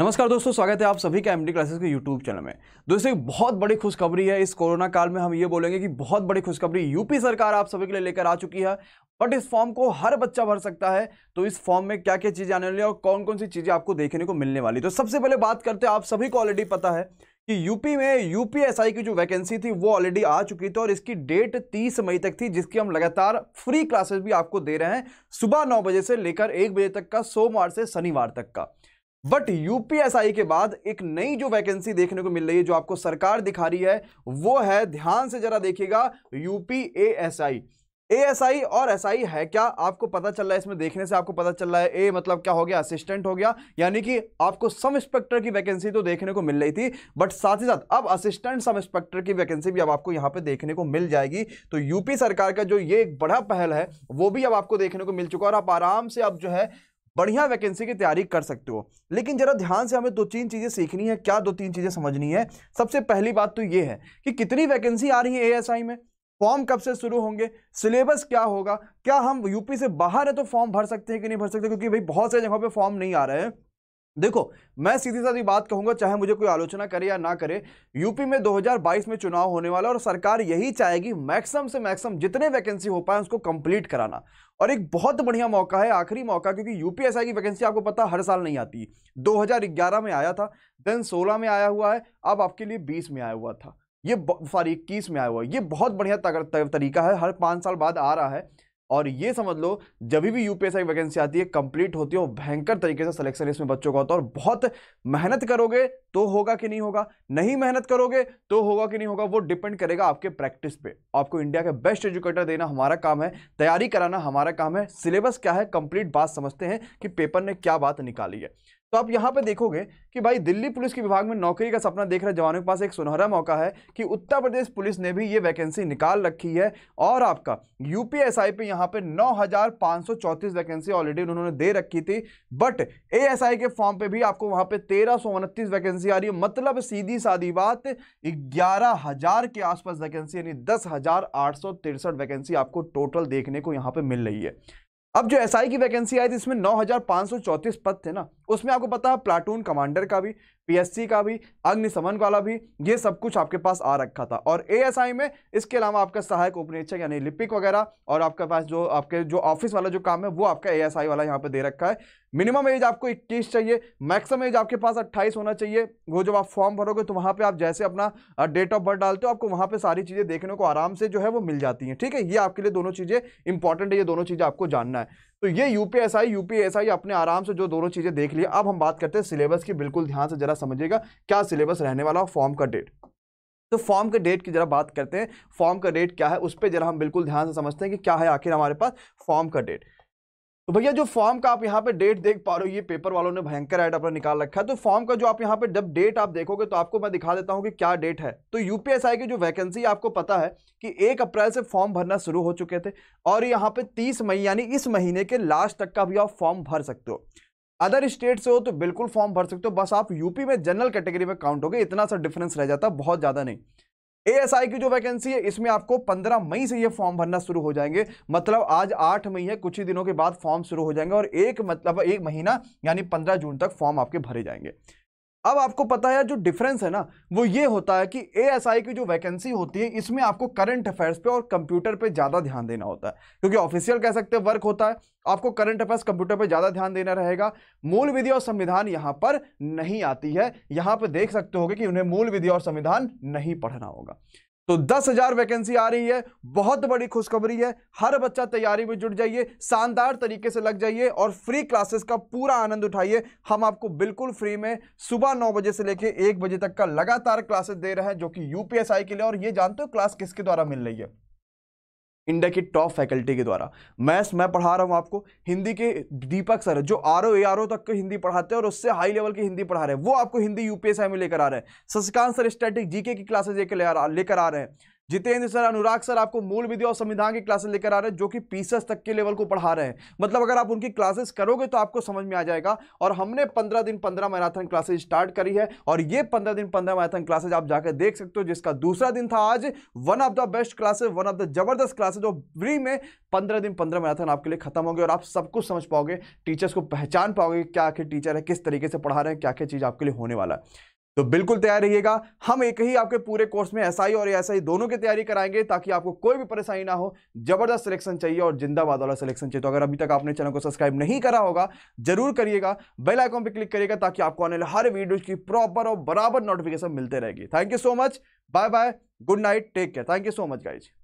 नमस्कार दोस्तों स्वागत है आप सभी का एमडी क्लासेस के यूट्यूब चैनल में दोस्तों एक बहुत बड़ी खुशखबरी है इस कोरोना काल में हम ये बोलेंगे कि बहुत बड़ी खुशखबरी यूपी सरकार आप सभी के लिए लेकर आ चुकी है बट इस फॉर्म को हर बच्चा भर सकता है तो इस फॉर्म में क्या क्या चीज़ें आने वाली है और कौन कौन सी चीज़ें आपको देखने को मिलने वाली तो सबसे पहले बात करते हैं आप सभी को ऑलरेडी पता है कि यूपी में यूपीएसआई की जो वैकेंसी थी वो ऑलरेडी आ चुकी थी और इसकी डेट 30 मई तक थी जिसकी हम लगातार फ्री क्लासेस भी आपको दे रहे हैं सुबह नौ बजे से लेकर एक बजे तक का सोमवार से शनिवार तक का बट यूपीएसआई के बाद एक नई जो वैकेंसी देखने को मिल रही है जो आपको सरकार दिखा रही है वो है ध्यान से जरा देखिएगा यूपीएसआई एएसआई आई और एसआई है क्या आपको पता चल रहा है इसमें देखने से आपको पता चल रहा है ए मतलब क्या हो गया असिस्टेंट हो गया यानी कि आपको सब इंस्पेक्टर की वैकेंसी तो देखने को मिल रही थी बट साथ ही साथ अब असिस्टेंट सब इंस्पेक्टर की वैकेंसी भी अब आपको यहाँ पे देखने को मिल जाएगी तो यूपी सरकार का जो ये एक बड़ा पहल है वो भी अब आपको देखने को मिल चुका है और आप आराम से अब जो है बढ़िया वैकेंसी की तैयारी कर सकते हो लेकिन ज़रा ध्यान से हमें दो तीन चीज़ें सीखनी है क्या दो तीन चीज़ें समझनी है सबसे पहली बात तो ये है कि कितनी वैकेंसी आ रही है एएसआई में फॉर्म कब से शुरू होंगे सिलेबस क्या होगा क्या हम यूपी से बाहर है तो फॉर्म भर सकते हैं कि नहीं भर सकते क्योंकि भाई बहुत से जगहों पे फॉर्म नहीं आ रहे हैं देखो मैं सीधी साधी बात कहूंगा चाहे मुझे कोई आलोचना करे या ना करे यूपी में 2022 में चुनाव होने वाला और सरकार यही चाहेगी मैक्सिमम से मैक्सिमम जितने वैकेंसी हो पाए उसको कंप्लीट कराना और एक बहुत बढ़िया मौका है आखिरी मौका क्योंकि यूपीएसआई की वैकेंसी आपको पता हर साल नहीं आती दो में आया था देन सोलह में आया हुआ है अब आपके लिए बीस में आया हुआ था ये सॉरी इक्कीस में आया हुआ है ये बहुत बढ़िया तरीका है हर पाँच साल बाद आ रहा है और ये समझ लो जब भी यूपीएसआई वैकेंसी आती है कंप्लीट होती है और भयंकर तरीके से सिलेक्शन इसमें बच्चों का होता है और बहुत मेहनत करोगे तो होगा कि नहीं होगा नहीं मेहनत करोगे तो होगा कि नहीं होगा वो डिपेंड करेगा आपके प्रैक्टिस पे आपको इंडिया के बेस्ट एजुकेटर देना हमारा काम है तैयारी कराना हमारा काम है सिलेबस क्या है कंप्लीट बात समझते हैं कि पेपर ने क्या बात निकाली है तो आप यहाँ पे देखोगे कि भाई दिल्ली पुलिस के विभाग में नौकरी का सपना देख रहे जवानों के पास एक सुनहरा मौका है कि उत्तर प्रदेश पुलिस ने भी ये वैकेंसी निकाल रखी है और आपका यूपीएसआई पे यहाँ पे 9,534 वैकेंसी ऑलरेडी उन्होंने दे रखी थी बट एएसआई के फॉर्म पे भी आपको वहाँ पे तेरह वैकेंसी आ रही है मतलब सीधी साधी बात ग्यारह के आसपास वैकेंसी यानी दस वैकेंसी आपको टोटल देखने को यहाँ पर मिल रही है अब जो एसआई की वैकेंसी आई थी इसमें नौ पद थे ना उसमें आपको पता है प्लाटून कमांडर का भी पीएससी का भी अग्निशमन वाला भी ये सब कुछ आपके पास आ रखा था और एएसआई में इसके अलावा आपका सहायक उपनिरीक्षक यानी लिपिक वगैरह और आपके पास जो आपके जो ऑफिस वाला जो काम है वो आपका एएसआई वाला यहाँ पे दे रखा है मिनिमम एज आपको 21 चाहिए मैक्सिमम एज आपके पास 28 होना चाहिए वो जब आप फॉर्म भरोगे तो वहाँ पे आप जैसे अपना डेट ऑफ बर्थ डालते हो आपको वहाँ पे सारी चीज़ें देखने को आराम से जो है वो मिल जाती हैं ठीक है ये आपके लिए दोनों चीज़ें इंपॉर्टेंट है ये दोनों चीज़ें आपको जानना है तो ये यूपीएसआई यूपीएसआई अपने आराम से जो दोनों चीज़ें देख लिया अब हम बात करते हैं सिलेबस की बिल्कुल ध्यान से जरा समझिएगा क्या सिलेबस रहने वाला फॉर्म का डेट तो फॉर्म के डेट की जरा बात करते हैं फॉर्म का डेट क्या है उस पर जरा हम बिल्कुल ध्यान से समझते हैं कि क्या है आखिर हमारे पास फॉर्म का डेट तो भैया जो फॉर्म का आप यहाँ पे डेट देख पा रहे हो ये पेपर वालों ने भयंकर ऐड अपना निकाल रखा है तो फॉर्म का जो आप यहाँ पे जब डेट आप देखोगे तो आपको मैं दिखा देता हूँ कि क्या डेट है तो यूपीएसआई की जो वैकेंसी आपको पता है कि एक अप्रैल से फॉर्म भरना शुरू हो चुके थे और यहाँ पे तीस मई यानी इस महीने के लास्ट तक का भी आप फॉर्म भर सकते हो अदर स्टेट से हो तो बिल्कुल फॉर्म भर सकते हो बस आप यूपी में जनरल कैटेगरी में काउंट हो इतना सा डिफरेंस रह जाता बहुत ज़्यादा नहीं एएसआई की जो वैकेंसी है इसमें आपको 15 मई से ये फॉर्म भरना शुरू हो जाएंगे मतलब आज 8 मई है कुछ ही दिनों के बाद फॉर्म शुरू हो जाएंगे और एक मतलब एक महीना यानी 15 जून तक फॉर्म आपके भरे जाएंगे अब आपको पता है जो डिफरेंस है ना वो ये होता है कि आई की जो वैकेंसी होती है इसमें आपको करंट अफेयर्स पे और कंप्यूटर पे ज़्यादा ध्यान देना होता है क्योंकि ऑफिशियल कह सकते हैं वर्क होता है आपको करंट अफेयर्स कंप्यूटर पे ज़्यादा ध्यान देना रहेगा मूल विधि और संविधान यहाँ पर नहीं आती है यहाँ पर देख सकते होगे कि उन्हें मूल विधि और संविधान नहीं पढ़ना होगा तो दस हजार वैकेंसी आ रही है बहुत बड़ी खुशखबरी है हर बच्चा तैयारी में जुट जाइए शानदार तरीके से लग जाइए और फ्री क्लासेस का पूरा आनंद उठाइए हम आपको बिल्कुल फ्री में सुबह नौ बजे से लेकर एक बजे तक का लगातार क्लासेस दे रहे हैं जो कि यूपीएसआई के लिए और ये जानते हो क्लास किसके द्वारा मिल रही है इंडिया की टॉप फैकल्टी के द्वारा मैथ्स मैं पढ़ा रहा हूँ आपको हिंदी के दीपक सर जो R O A R O तक के हिंदी पढ़ाते हैं और उससे हाई लेवल की हिंदी पढ़ा रहे हैं वो आपको हिंदी यूपीएसआई में लेकर आ रहे हैं शशिकांत सर स्टैटिक जीके की क्लासेज लेकर लेकर आ रहे हैं जितेंद्र सर अनुराग सर आपको मूल विधि और संविधान की क्लासेस लेकर आ रहे हैं जो कि पीसीएस तक के लेवल को पढ़ा रहे हैं मतलब अगर आप उनकी क्लासेस करोगे तो आपको समझ में आ जाएगा और हमने पंद्रह दिन पंद्रह मैराथन क्लासेज स्टार्ट करी है और ये पंद्रह दिन पंद्रह मैराथन क्लासेज आप जाकर देख सकते हो जिसका दूसरा दिन था आज one of the best classes one of the जबरदस्त क्लासेज और फ्री में पंद्रह दिन पंद्रह मैराथन आपके लिए खत्म होंगे और आप सब कुछ समझ पाओगे टीचर्स को पहचान पाओगे क्या आखिर टीचर है किस तरीके से पढ़ा रहे हैं क्या क्या चीज़ आपके लिए होने वाला है तो बिल्कुल तैयार रहिएगा हम एक ही आपके पूरे कोर्स में एसआई और एएसआई दोनों की तैयारी कराएंगे ताकि आपको कोई भी परेशानी ना हो जबरदस्त सिलेक्शन चाहिए और जिंदाबाद वाला सिलेक्शन चाहिए तो अगर अभी तक आपने चैनल को सब्सक्राइब नहीं करा होगा जरूर करिएगा बेल आइकॉन पर क्लिक करिएगा ताकि आपको आने वाले हर वीडियो की प्रॉपर और बराबर नोटिफिकेशन मिलते रहेगी thank you so much bye bye good night take care thank you so much guys